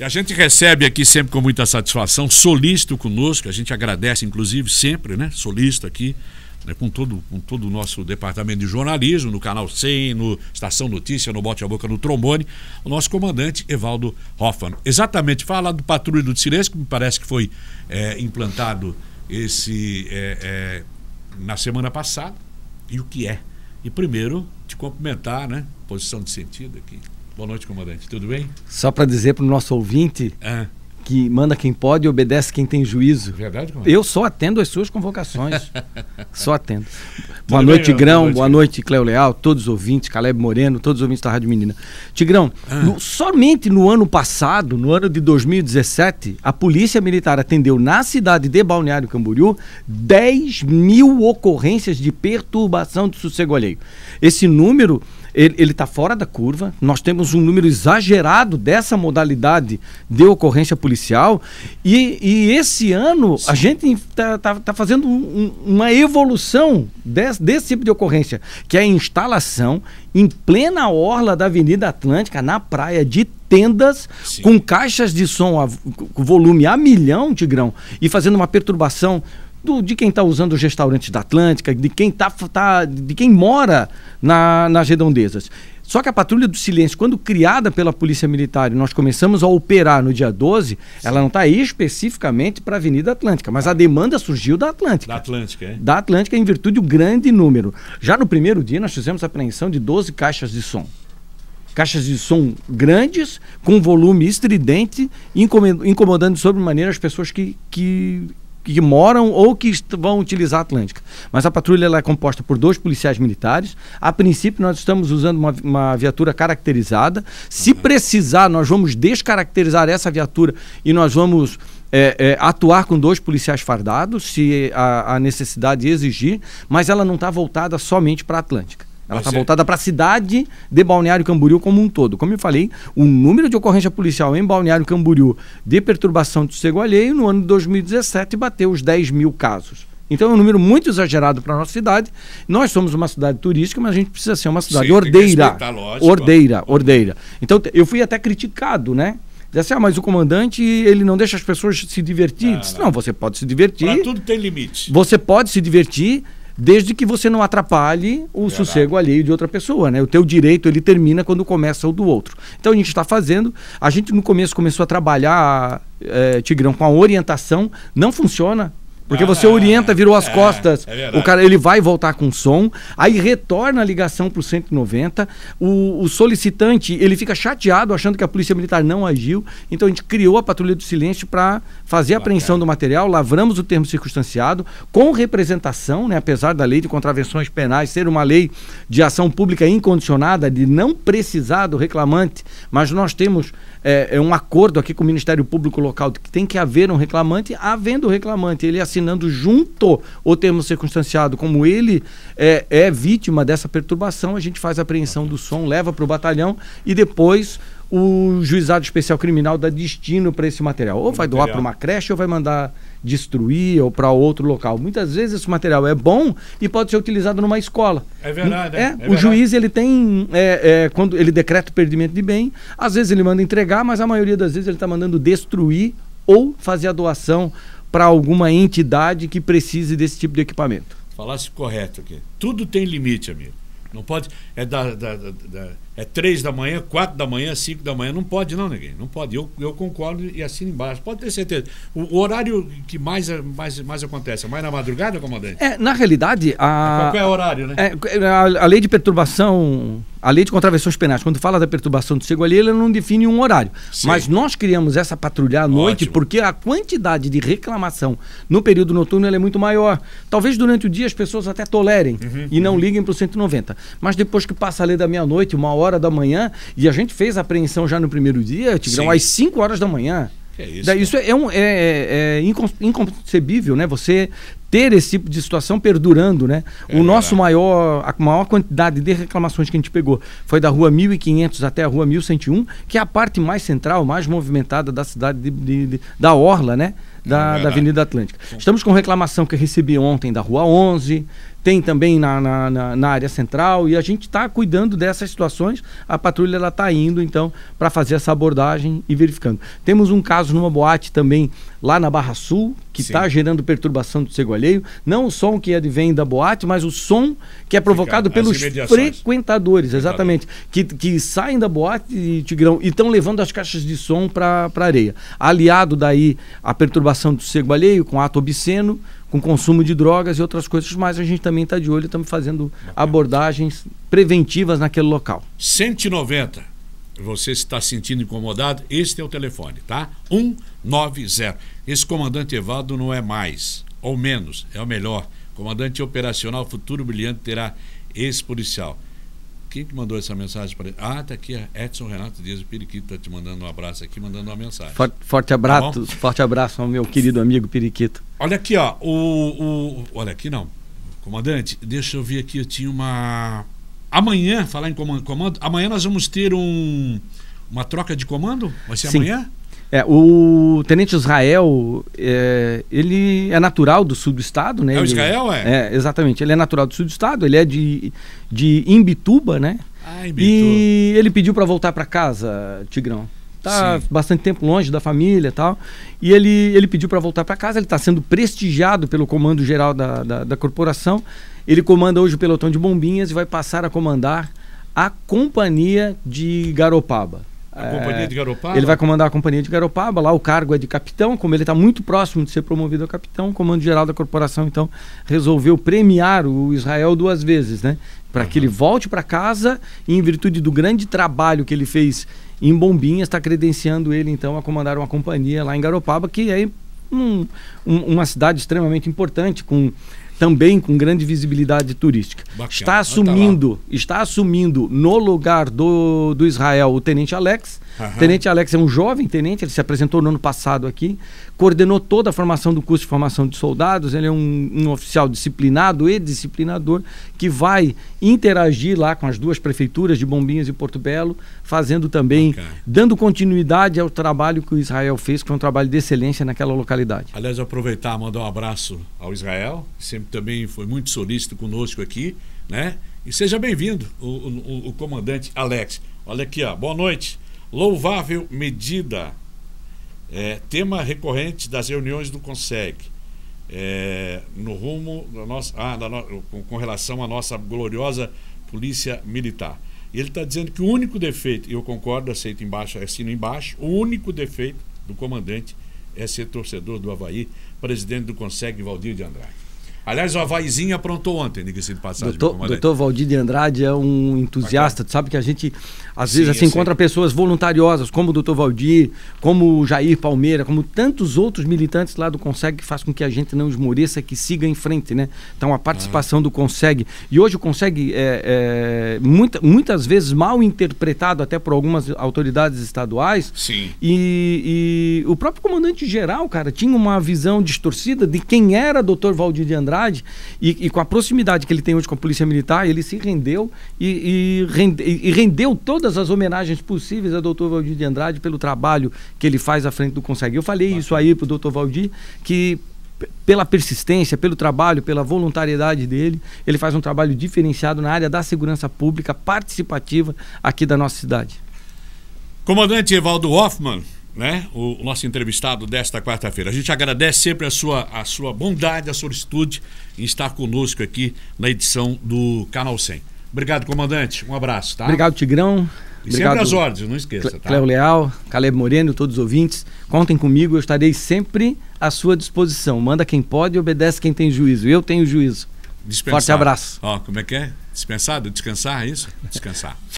A gente recebe aqui sempre com muita satisfação, solícito conosco, a gente agradece inclusive sempre, né? Solícito aqui, né? com, todo, com todo o nosso departamento de jornalismo, no canal 100, no Estação Notícia, no Bote a Boca, no Trombone, o nosso comandante Evaldo Hoffman. Exatamente, fala do Patrulho do Silêncio, que me parece que foi é, implantado esse é, é, na semana passada, e o que é. E primeiro, te cumprimentar, né? Posição de sentido aqui. Boa noite, comandante. Tudo bem? Só para dizer para o nosso ouvinte é. que manda quem pode e obedece quem tem juízo. Verdade, comandante? Eu só atendo as suas convocações. só atendo. Boa noite, bem, Tigrão. Boa, boa noite, Cléo Leal, todos os ouvintes, Caleb Moreno, todos os ouvintes da Rádio Menina. Tigrão, ah. no, somente no ano passado, no ano de 2017, a Polícia Militar atendeu na cidade de Balneário Camboriú 10 mil ocorrências de perturbação do sossego alheio. Esse número ele está fora da curva. Nós temos um número exagerado dessa modalidade de ocorrência policial. E, e esse ano Sim. a gente está tá, tá fazendo um, uma evolução desse, desse, tipo de ocorrência, que é a instalação em plena orla da Avenida Atlântica, na praia de tendas Sim. com caixas de som a, com volume a milhão, Tigrão, e fazendo uma perturbação do, de quem está usando os restaurantes da Atlântica, de quem, tá, tá, de quem mora na, nas redondezas. Só que a Patrulha do Silêncio, quando criada pela Polícia Militar e nós começamos a operar no dia 12, Sim. ela não está especificamente para a Avenida Atlântica, mas a demanda surgiu da Atlântica. Da Atlântica, é? Da Atlântica, em virtude do grande número. Já no primeiro dia, nós fizemos a apreensão de 12 caixas de som. Caixas de som grandes, com volume estridente, incomodando sobremaneira as pessoas que, que que moram ou que vão utilizar a Atlântica. Mas a patrulha ela é composta por dois policiais militares. A princípio, nós estamos usando uma, uma viatura caracterizada. Se uhum. precisar, nós vamos descaracterizar essa viatura e nós vamos. É, é, atuar com dois policiais fardados, se a, a necessidade exigir, mas ela não está voltada somente para a Atlântica. Ela está é. voltada para a cidade de Balneário Camboriú como um todo. Como eu falei, o número de ocorrência policial em Balneário Camboriú de perturbação de sossego alheio no ano de 2017 bateu os 10 mil casos. Então é um número muito exagerado para a nossa cidade. Nós somos uma cidade turística, mas a gente precisa ser uma cidade Sim, ordeira. Lógico, ordeira, ó. ordeira. Então eu fui até criticado, né? Dizia: assim, ah, mas o comandante, ele não deixa as pessoas se divertir. não, você pode se divertir. Pra tudo tem limite. Você pode se divertir, desde que você não atrapalhe o sossego alheio de outra pessoa, né? O teu direito ele termina quando começa o do outro. Então a gente está fazendo, a gente no começo começou a trabalhar é, Tigrão com a orientação, não funciona, porque ah, você orienta, virou as é, costas. É o cara ele vai voltar com som, aí retorna a ligação para o 190. O, o solicitante ele fica chateado achando que a polícia militar não agiu. Então a gente criou a patrulha do silêncio para fazer a apreensão do material, lavramos o termo circunstanciado com representação, né? Apesar da lei de contravenções penais ser uma lei de ação pública incondicionada, de não precisar do reclamante, mas nós temos é, é um acordo aqui com o Ministério Público Local de que tem que haver um reclamante, havendo o reclamante, ele assim assinando junto o termo circunstanciado, como ele é, é vítima dessa perturbação, a gente faz a apreensão do som, leva para o batalhão e depois o juizado especial criminal dá destino para esse material. Ou vai doar para uma creche ou vai mandar destruir ou para outro local. Muitas vezes esse material é bom e pode ser utilizado numa escola. É verdade. É, é, é o verdade. juiz ele tem é, é quando ele decreta o perdimento de bem, às vezes ele manda entregar, mas a maioria das vezes ele está mandando destruir ou fazer a doação para alguma entidade que precise desse tipo de equipamento. Falasse correto aqui. Tudo tem limite, amigo. Não pode. É, da, da, da, é três da manhã, quatro da manhã, cinco da manhã. Não pode, não, ninguém. Não pode. Eu, eu concordo e assino embaixo. Pode ter certeza. O, o horário que mais, mais, mais acontece é mais na madrugada, comandante? É, na realidade. A, é qualquer horário, né? É, a, a lei de perturbação a lei de contravenções penais, quando fala da perturbação do cego ali, ela não define um horário. Sim. Mas nós criamos essa patrulha à noite Ótimo. porque a quantidade de reclamação no período noturno é muito maior. Talvez durante o dia as pessoas até tolerem uhum, e não liguem para o 190. Mas depois que passa a lei da meia-noite, uma hora da manhã, e a gente fez a apreensão já no primeiro dia, Tigrão, Sim. às 5 horas da manhã. É isso, né? isso é, um, é, é, é inconcebível, né? Você ter esse tipo de situação perdurando, né? É, o é nosso é. maior, a maior quantidade de reclamações que a gente pegou foi da rua 1500 até a rua 1101, que é a parte mais central, mais movimentada da cidade de, de, de da Orla, né? da, é da Avenida Atlântica. Estamos com reclamação que recebi ontem da Rua 11, tem também na, na, na, na área central, e a gente está cuidando dessas situações. A patrulha está indo, então, para fazer essa abordagem e verificando. Temos um caso numa boate também lá na Barra Sul, que está gerando perturbação do cego alheio. Não o som que é vem da boate, mas o som que é provocado Fica, pelos frequentadores, exatamente, que, que saem da boate, Tigrão, e estão levando as caixas de som para a areia. Aliado daí a perturbação do sossego alheio, com ato obsceno, com consumo de drogas e outras coisas mais. A gente também está de olho, estamos fazendo abordagens preventivas naquele local. 190. Você está sentindo incomodado? Este é o telefone, tá? 190. Esse comandante Evaldo não é mais, ou menos, é o melhor. Comandante operacional futuro brilhante terá esse policial quem que mandou essa mensagem para ele? Ah, tá aqui a é Edson Renato Dias o Periquito, tá te mandando um abraço aqui, mandando uma mensagem. Forte, forte abraço, tá forte abraço ao meu querido amigo Periquito. Olha aqui, ó, o, o olha aqui não. Comandante, deixa eu ver aqui, eu tinha uma amanhã, falar em comando, comando amanhã nós vamos ter um uma troca de comando? Vai ser Sim. amanhã? É, o Tenente Israel, é, ele é natural do sul do estado, né? É o Israel, ele, é? É, exatamente. Ele é natural do sul do estado, ele é de, de Imbituba, né? Ah, Imbituba. E ele pediu para voltar para casa, Tigrão. Tá Sim. bastante tempo longe da família e tal. E ele, ele pediu para voltar para casa, ele está sendo prestigiado pelo comando geral da, da, da corporação. Ele comanda hoje o pelotão de bombinhas e vai passar a comandar a companhia de Garopaba. A é, companhia de Garopaba? Ele vai comandar a companhia de Garopaba, lá o cargo é de capitão, como ele está muito próximo de ser promovido a capitão, o comando geral da corporação então resolveu premiar o Israel duas vezes, né? Para uhum. que ele volte para casa e em virtude do grande trabalho que ele fez em Bombinhas, está credenciando ele então a comandar uma companhia lá em Garopaba, que é um, um, uma cidade extremamente importante com também com grande visibilidade turística. Bacana. Está tá assumindo, tá está assumindo no lugar do, do Israel o Tenente Alex Uhum. Tenente Alex é um jovem tenente, ele se apresentou no ano passado aqui, coordenou toda a formação do curso de formação de soldados, ele é um, um oficial disciplinado e disciplinador que vai interagir lá com as duas prefeituras de Bombinhas e Porto Belo, fazendo também, okay. dando continuidade ao trabalho que o Israel fez, que foi um trabalho de excelência naquela localidade. Aliás, aproveitar, mandar um abraço ao Israel, que sempre também foi muito solícito conosco aqui, né? E seja bem-vindo, o, o, o comandante Alex. Olha aqui, ó. Boa noite. Louvável medida, é, tema recorrente das reuniões do CONSEG, é, no rumo da nossa, ah, da no, com, com relação à nossa gloriosa Polícia Militar. ele está dizendo que o único defeito, e eu concordo, aceito embaixo, assino embaixo, o único defeito do comandante é ser torcedor do Havaí, presidente do CONSEG, Valdir de Andrade. Aliás, o Havaizinho aprontou ontem, diga-se de passagem. Doutor, doutor Valdir de Andrade é um entusiasta. Tu sabe que a gente, às vezes, Sim, assim, encontra pessoas voluntariosas, como o doutor Valdir, como o Jair Palmeira, como tantos outros militantes lá do Consegue, que faz com que a gente não esmoreça, que siga em frente, né? Então, a participação do Consegue. E hoje o Consegue é, é muita, muitas vezes mal interpretado até por algumas autoridades estaduais. Sim. E, e o próprio comandante geral, cara, tinha uma visão distorcida de quem era doutor Valdir de Andrade e, e, com a proximidade que ele tem hoje com a Polícia Militar, ele se rendeu e, e, rende, e rendeu todas as homenagens possíveis ao doutor Valdir de Andrade pelo trabalho que ele faz à frente do Consegue. Eu falei isso aí para o doutor Valdir, que pela persistência, pelo trabalho, pela voluntariedade dele. Ele faz um trabalho diferenciado na área da segurança pública participativa aqui da nossa cidade. Comandante Evaldo Hoffman, né? O, o nosso entrevistado desta quarta-feira. A gente agradece sempre a sua, a sua bondade, a solicitude em estar conosco aqui na edição do Canal 100. Obrigado, comandante. Um abraço, tá? Obrigado, Tigrão. E Obrigado, sempre às ordens, não esqueça, tá? Cléo Leal, Caleb Moreno, todos os ouvintes, contem comigo, eu estarei sempre à sua disposição. Manda quem pode e obedece quem tem juízo. Eu tenho juízo. Dispensado. Forte abraço. Ó, como é que é? Dispensado? Descansar, é isso? Descansar.